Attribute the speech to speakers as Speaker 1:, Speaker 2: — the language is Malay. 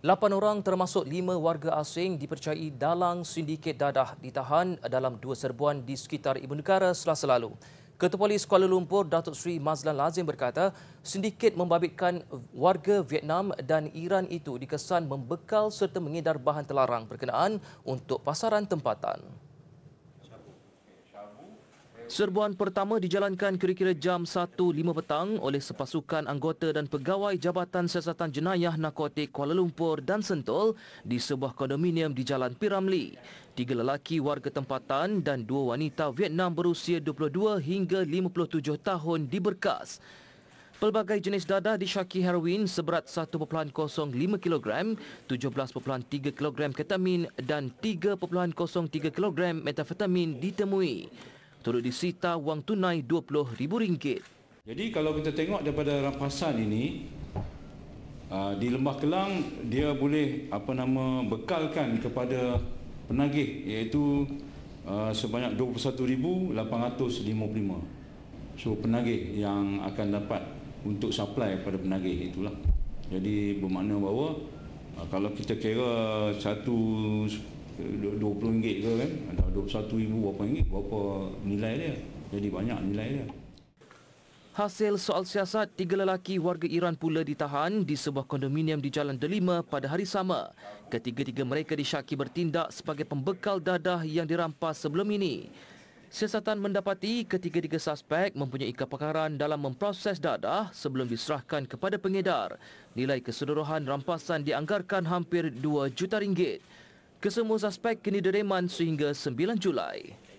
Speaker 1: Lapan orang termasuk lima warga asing dipercayai dalang sindiket dadah ditahan dalam dua serbuan di sekitar Ibu Negara selasa lalu. Ketua Polis Kuala Lumpur, Datuk Sri Mazlan Lazim berkata, sindiket membabitkan warga Vietnam dan Iran itu dikesan membekal serta mengedar bahan telarang berkenaan untuk pasaran tempatan. Serbuan pertama dijalankan kira-kira jam 1.05 petang oleh sepasukan anggota dan pegawai Jabatan Siasatan Jenayah Narkotik Kuala Lumpur dan Sentul di sebuah kondominium di Jalan Piramli. Tiga lelaki warga tempatan dan dua wanita Vietnam berusia 22 hingga 57 tahun diberkas. Pelbagai jenis dadah disyaki heroin seberat 1.05 kg, 17.3 kg ketamin dan 3.03 kg metafetamin ditemui turut disita wang tunai RM20,000. Jadi kalau kita tengok daripada rampasan ini, ah, di Lembah Kelang
Speaker 2: dia boleh apa nama bekalkan kepada penagih iaitu ah, sebanyak 21,855. So penagih yang akan dapat untuk supply kepada penagih itulah. Jadi bermakna bahawa ah, kalau kita kira satu RM20 ke kan, satu ibu berapa ringgit, berapa nilai dia. Jadi banyak nilai dia.
Speaker 1: Hasil soal siasat, tiga lelaki warga Iran pula ditahan di sebuah kondominium di Jalan Delima pada hari sama. Ketiga-tiga mereka disyaki bertindak sebagai pembekal dadah yang dirampas sebelum ini. Siasatan mendapati ketiga-tiga suspek mempunyai kepakaran dalam memproses dadah sebelum diserahkan kepada pengedar. Nilai keseluruhan rampasan dianggarkan hampir 2 juta ringgit. Kesemua suspek kini direman sehingga 9 Julai.